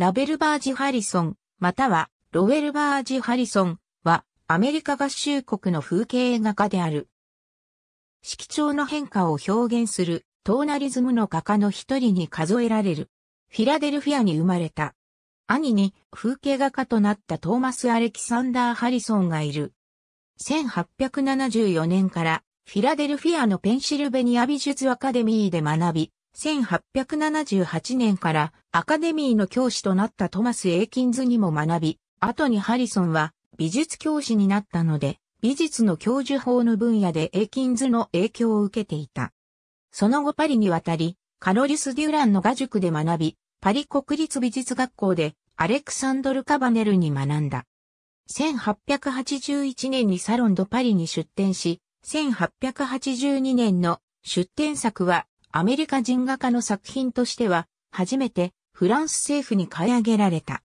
ラベルバージ・ハリソン、またはロウェルバージ・ハリソンはアメリカ合衆国の風景画家である。色調の変化を表現するトーナリズムの画家の一人に数えられる。フィラデルフィアに生まれた。兄に風景画家となったトーマス・アレキサンダー・ハリソンがいる。1874年からフィラデルフィアのペンシルベニア美術アカデミーで学び、1878年からアカデミーの教師となったトマス・エイキンズにも学び、後にハリソンは美術教師になったので、美術の教授法の分野でエイキンズの影響を受けていた。その後パリに渡り、カロリス・デュランの画塾で学び、パリ国立美術学校でアレクサンドル・カバネルに学んだ。1881年にサロンドパリに出展し、1882年の出展作はアメリカ人画家の作品としては、初めてフランス政府に買い上げられた。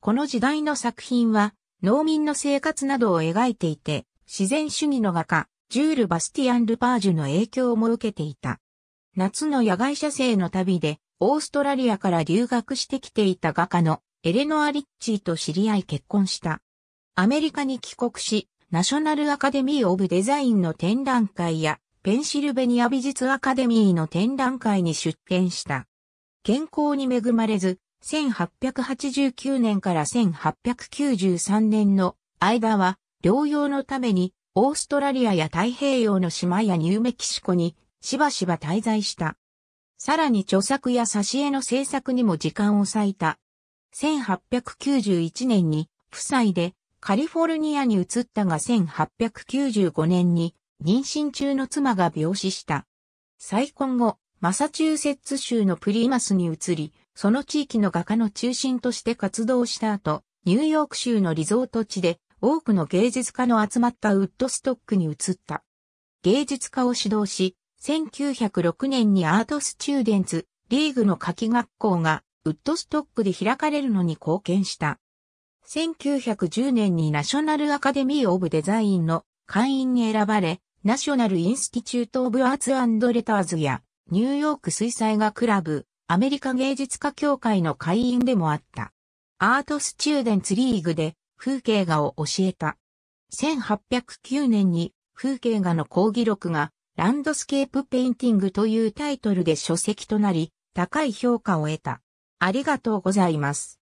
この時代の作品は、農民の生活などを描いていて、自然主義の画家、ジュール・バスティアン・ルパージュの影響も受けていた。夏の野外写生の旅で、オーストラリアから留学してきていた画家のエレノア・リッチーと知り合い結婚した。アメリカに帰国し、ナショナルアカデミー・オブ・デザインの展覧会やペンシルベニア美術アカデミーの展覧会に出展した。健康に恵まれず、1889年から1893年の間は、療養のために、オーストラリアや太平洋の島やニューメキシコに、しばしば滞在した。さらに著作や挿絵の制作にも時間を割いた。1891年に、夫妻でカリフォルニアに移ったが1895年に妊娠中の妻が病死した。再婚後、マサチューセッツ州のプリマスに移り、その地域の画家の中心として活動した後、ニューヨーク州のリゾート地で多くの芸術家の集まったウッドストックに移った。芸術家を指導し、1906年にアートスチューデンツリーグの夏季学校がウッドストックで開かれるのに貢献した。1910年にナショナルアカデミー・オブ・デザインの会員に選ばれ、ナショナル・インスティチュート・オブ・アーツ・アンド・レターズや、ニューヨーク水彩画クラブ、アメリカ芸術家協会の会員でもあった。アート・スチューデンツ・リーグで風景画を教えた。1809年に風景画の講義録がランドスケープ・ペインティングというタイトルで書籍となり、高い評価を得た。ありがとうございます。